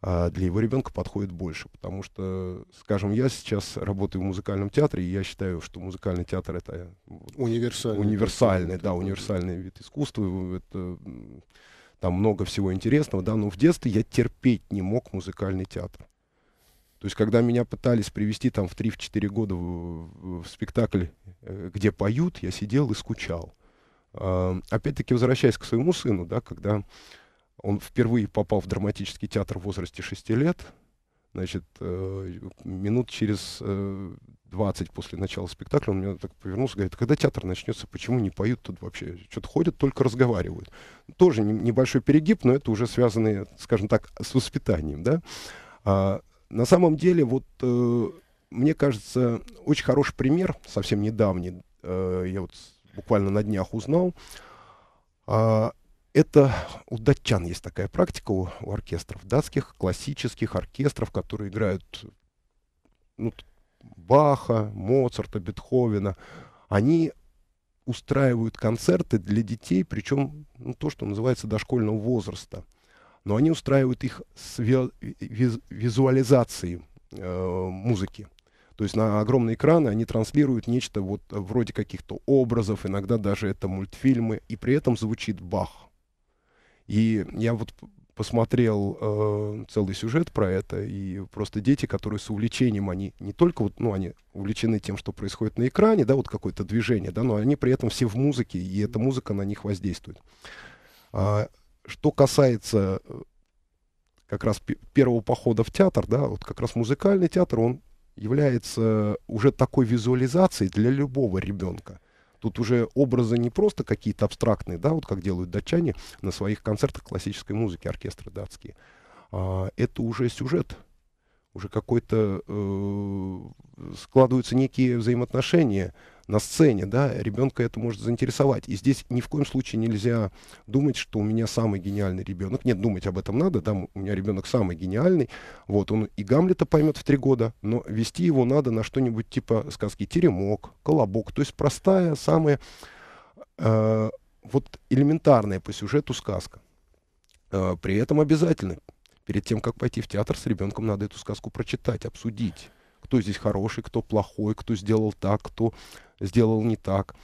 а для его ребенка подходит больше. Потому что, скажем, я сейчас работаю в музыкальном театре, и я считаю, что музыкальный театр это универсальный, универсальный да, да, универсальный вид искусства. Это, там много всего интересного, да, но в детстве я терпеть не мог музыкальный театр. То есть, когда меня пытались привести там в 3-4 года в, в спектакль, э, где поют, я сидел и скучал. Опять-таки, возвращаясь к своему сыну, да, когда он впервые попал в драматический театр в возрасте 6 лет. Значит, э, минут через э, 20 после начала спектакля он меня так повернулся, говорит, «А когда театр начнется, почему не поют тут вообще? Что-то ходят, только разговаривают. Тоже небольшой перегиб, но это уже связано, скажем так, с воспитанием. Да? А, на самом деле, вот э, мне кажется, очень хороший пример, совсем недавний, э, я вот буквально на днях узнал, а, это у датчан есть такая практика, у, у оркестров, датских классических оркестров, которые играют ну, Баха, Моцарта, Бетховена. Они устраивают концерты для детей, причем ну, то, что называется дошкольного возраста. Но они устраивают их с визуализацией э, музыки. То есть на огромные экраны они транслируют нечто вот вроде каких-то образов, иногда даже это мультфильмы, и при этом звучит Бах. И я вот посмотрел э, целый сюжет про это, и просто дети, которые с увлечением, они не только, вот, ну, они увлечены тем, что происходит на экране, да, вот какое-то движение, да, но они при этом все в музыке, и эта музыка на них воздействует. А, что касается э, как раз первого похода в театр, да, вот как раз музыкальный театр, он является уже такой визуализацией для любого ребенка. Тут уже образы не просто какие-то абстрактные, да, вот как делают датчане на своих концертах классической музыки, оркестры датские. А, это уже сюжет, уже какой-то э, складываются некие взаимоотношения на сцене, да, ребенка это может заинтересовать. И здесь ни в коем случае нельзя думать, что у меня самый гениальный ребенок. Нет, думать об этом надо, да, у меня ребенок самый гениальный. Вот, он и Гамлета поймет в три года, но вести его надо на что-нибудь типа сказки «Теремок», «Колобок», то есть простая, самая э, вот элементарная по сюжету сказка. Э, при этом обязательно перед тем, как пойти в театр с ребенком, надо эту сказку прочитать, обсудить кто здесь хороший, кто плохой, кто сделал так, кто сделал не так.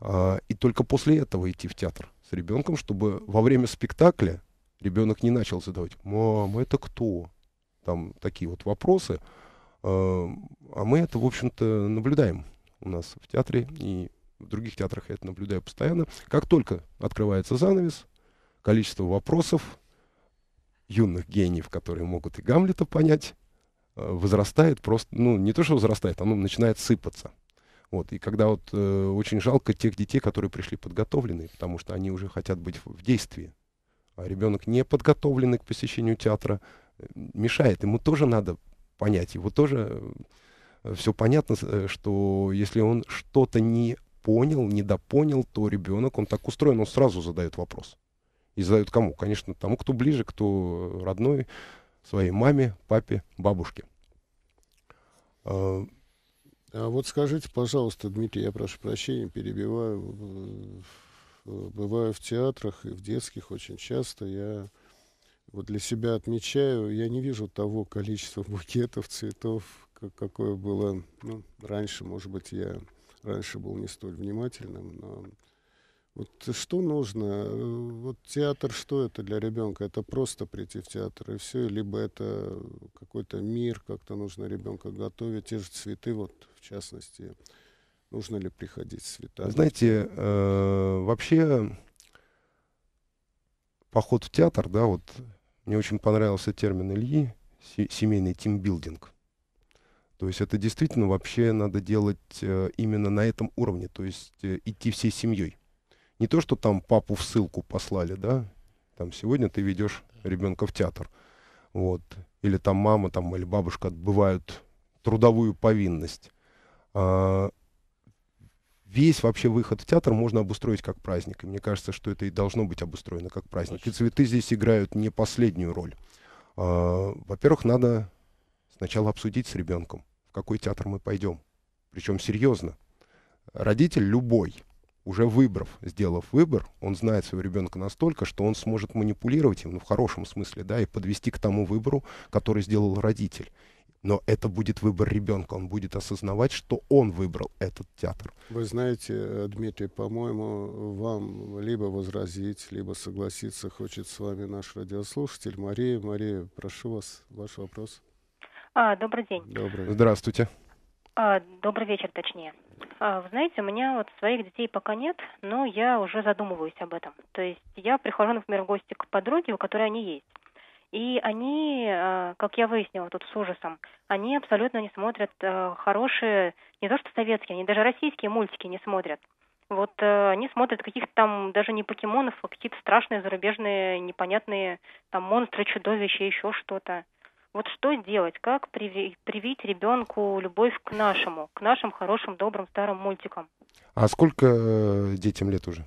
А, и только после этого идти в театр с ребенком, чтобы во время спектакля ребенок не начал задавать, мам, это кто? Там такие вот вопросы. А, а мы это, в общем-то, наблюдаем у нас в театре, и в других театрах я это наблюдаю постоянно. Как только открывается занавес, количество вопросов юных гениев, которые могут и Гамлета понять, Э, возрастает просто, ну, не то, что возрастает, оно начинает сыпаться. Вот, и когда вот э, очень жалко тех детей, которые пришли подготовленные, потому что они уже хотят быть в, в действии. А ребенок не подготовленный к посещению театра э, мешает. Ему тоже надо понять, его тоже э, все понятно, э, что если он что-то не понял, недопонял, то ребенок, он так устроен, он сразу задает вопрос. И задают кому? Конечно, тому, кто ближе, кто родной, своей маме, папе, бабушке. А, а вот скажите, пожалуйста, Дмитрий, я прошу прощения, перебиваю. Э, бываю в театрах и в детских очень часто. Я вот для себя отмечаю, я не вижу того количества букетов, цветов, какое было ну, раньше. Может быть, я раньше был не столь внимательным, но вот что нужно? Э, вот театр, что это для ребенка? Это просто прийти в театр и все, либо это какой-то мир, как-то нужно ребенка готовить, те же цветы, вот в частности, нужно ли приходить цвета? Знаете, э, вообще поход в театр, да, вот мне очень понравился термин Ильи, семейный тимбилдинг. То есть это действительно вообще надо делать э, именно на этом уровне, то есть идти всей семьей не то, что там папу в ссылку послали, да, там сегодня ты ведешь ребенка в театр, вот, или там мама, там, или бабушка отбывают трудовую повинность. А, весь вообще выход в театр можно обустроить как праздник, и мне кажется, что это и должно быть обустроено как праздник. Очень. И цветы здесь играют не последнюю роль. А, во-первых, надо сначала обсудить с ребенком, в какой театр мы пойдем, причем серьезно. Родитель любой уже выбрав, сделав выбор, он знает своего ребенка настолько, что он сможет манипулировать им, ну, в хорошем смысле, да, и подвести к тому выбору, который сделал родитель. Но это будет выбор ребенка, он будет осознавать, что он выбрал этот театр. Вы знаете, э, Дмитрий, по-моему, вам либо возразить, либо согласиться хочет с вами наш радиослушатель Мария. Мария, прошу вас, ваш вопрос. А, добрый день. Добрый. Здравствуйте. А, добрый вечер, точнее. А, вы знаете, у меня вот своих детей пока нет, но я уже задумываюсь об этом. То есть я прихожу, например, в гости к подруге, у которой они есть. И они, а, как я выяснила тут с ужасом, они абсолютно не смотрят э, хорошие, не то что советские, они даже российские мультики не смотрят. Вот э, они смотрят каких-то там даже не покемонов, а какие-то страшные зарубежные непонятные там монстры, чудовища, еще что-то. Вот что делать, как привить, ребенку любовь к нашему, к нашим хорошим, добрым, старым мультикам. А сколько э, детям лет уже?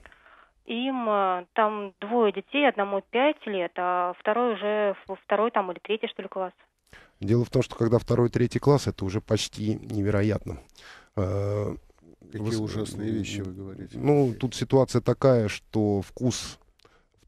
Им э, там двое детей, одному пять лет, а второй уже второй там или третий, что ли, класс. Дело в том, что когда второй, третий класс, это уже почти невероятно. Э, Какие вы, ужасные вещи вы говорите. Ну, тут ситуация такая, что вкус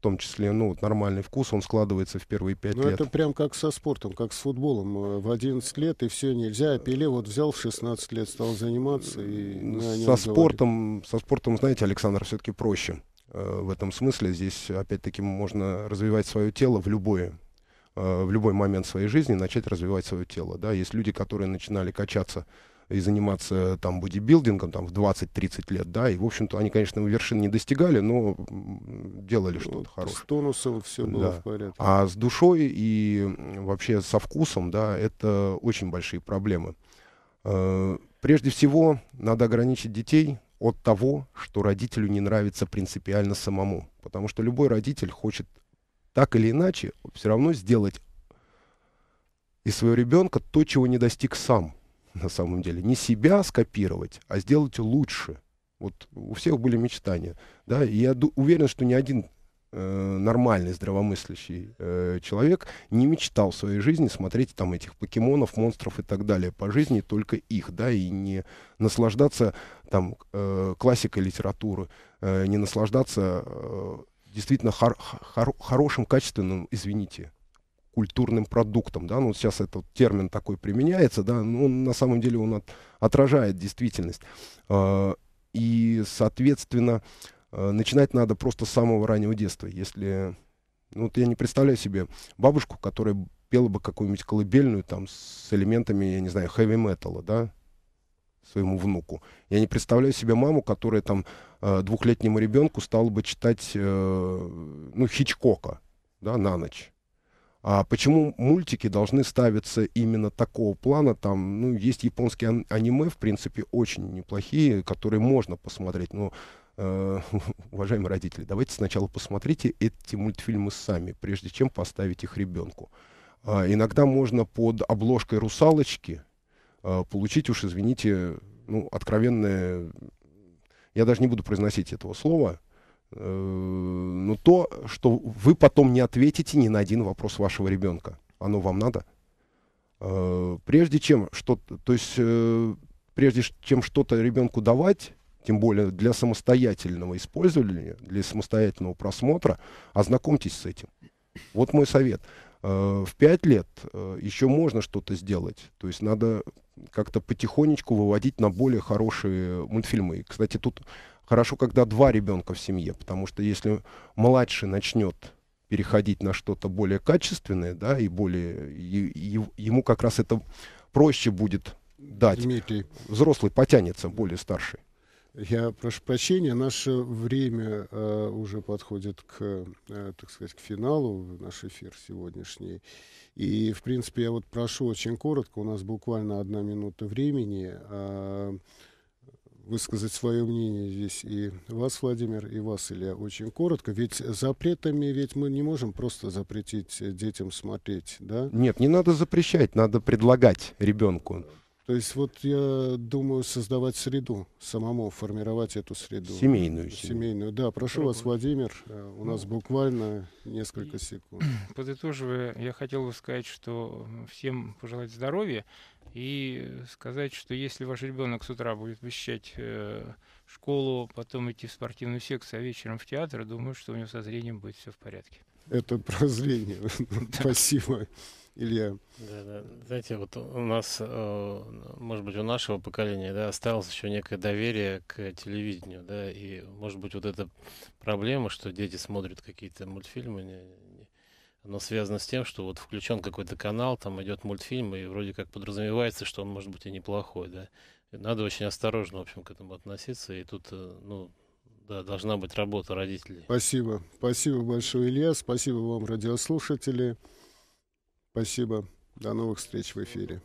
том числе, ну, вот нормальный вкус, он складывается в первые пять ну, лет. это прям как со спортом, как с футболом. Э, в 11 лет и все нельзя. А Пеле вот взял в 16 лет, стал заниматься. И со спортом, со спортом, знаете, Александр, все-таки проще. Э, в этом смысле здесь, опять-таки, можно развивать свое тело в любое э, в любой момент своей жизни начать развивать свое тело. Да? Есть люди, которые начинали качаться и заниматься э, там бодибилдингом там, в 20-30 лет, да, и, в общем-то, они, конечно, вершин не достигали, но делали ну, что-то хорошее. С тонусом все было да. в порядке. А с душой и вообще со вкусом, да, это очень большие проблемы. Э, прежде всего, надо ограничить детей от того, что родителю не нравится принципиально самому. Потому что любой родитель хочет так или иначе все равно сделать из своего ребенка то, чего не достиг сам на самом деле. Не себя скопировать, а сделать лучше. Вот у всех были мечтания. Да? И я уверен, что ни один э, нормальный, здравомыслящий э, человек не мечтал в своей жизни смотреть там этих покемонов, монстров и так далее по жизни, только их, да, и не наслаждаться там э, классикой литературы, э, не наслаждаться э, действительно хор- хор- хорошим, качественным, извините, культурным продуктом. Да? Ну, сейчас этот термин такой применяется, да? но ну, он, на самом деле он от, отражает действительность. А, и, соответственно, э, начинать надо просто с самого раннего детства. Если, ну, вот я не представляю себе бабушку, которая пела бы какую-нибудь колыбельную там с элементами, я не знаю, хэви-металла, да, своему внуку. Я не представляю себе маму, которая там э, двухлетнему ребенку стала бы читать, э, ну, Хичкока, да, на ночь. А почему мультики должны ставиться именно такого плана? Там, ну, есть японские аниме, в принципе, очень неплохие, которые можно посмотреть, но э, (laughs) уважаемые родители, давайте сначала посмотрите эти мультфильмы сами, прежде чем поставить их ребенку. А, иногда можно под обложкой русалочки э, получить уж, извините, ну, откровенное... Я даже не буду произносить этого слова, Э, ну, то, что вы потом не ответите ни на один вопрос вашего ребенка. Оно вам надо? Э, прежде чем что-то, то есть, э, прежде чем что-то ребенку давать, тем более для самостоятельного использования, для самостоятельного просмотра, ознакомьтесь с этим. Вот мой совет. В пять лет еще можно что-то сделать. То есть надо как-то потихонечку выводить на более хорошие мультфильмы. И, кстати, тут Хорошо, когда два ребенка в семье, потому что если младший начнет переходить на что-то более качественное, да, и более и, и, ему как раз это проще будет дать. Дмитрий, взрослый потянется, более старший. Я прошу прощения, наше время э, уже подходит к, э, так сказать, к финалу, наш эфир сегодняшний. И, в принципе, я вот прошу очень коротко, у нас буквально одна минута времени. Э, высказать свое мнение здесь и вас, Владимир, и вас, Илья, очень коротко. Ведь запретами ведь мы не можем просто запретить детям смотреть, да? Нет, не надо запрещать, надо предлагать ребенку. То есть вот я думаю создавать среду, самому формировать эту среду. Семейную. Семейную, семью. да. Прошу Другой. вас, Владимир. Э, у ну, нас буквально несколько секунд. (clears throat) Подытоживая, я хотел бы сказать, что всем пожелать здоровья и сказать, что если ваш ребенок с утра будет посещать э, школу, потом идти в спортивную секцию, а вечером в театр, думаю, что у него со зрением будет все в порядке. Это прозрение. (laughs) Спасибо. Илья. Да, да. Знаете, вот у нас, э, может быть, у нашего поколения да, осталось еще некое доверие к телевидению, да, и, может быть, вот эта проблема, что дети смотрят какие-то мультфильмы, не, не, оно связано с тем, что вот включен какой-то канал, там идет мультфильм, и вроде как подразумевается, что он может быть и неплохой, да. И надо очень осторожно, в общем, к этому относиться, и тут, э, ну, да, должна быть работа родителей. Спасибо. Спасибо большое, Илья. Спасибо вам, радиослушатели. Спасибо. До новых встреч в эфире.